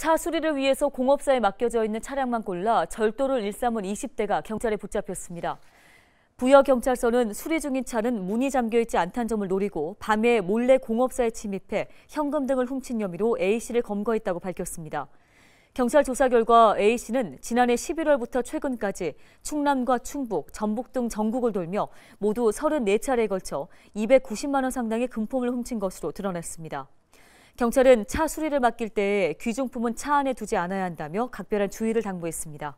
차 수리를 위해서 공업사에 맡겨져 있는 차량만 골라 절도를 일삼은 20대가 경찰에 붙잡혔습니다. 부여경찰서는 수리 중인 차는 문이 잠겨있지 않다는 점을 노리고 밤에 몰래 공업사에 침입해 현금 등을 훔친 혐의로 A씨를 검거했다고 밝혔습니다. 경찰 조사 결과 A씨는 지난해 11월부터 최근까지 충남과 충북, 전북 등 전국을 돌며 모두 34차례에 걸쳐 290만 원 상당의 금품을 훔친 것으로 드러났습니다. 경찰은 차 수리를 맡길 때 귀중품은 차 안에 두지 않아야 한다며 각별한 주의를 당부했습니다.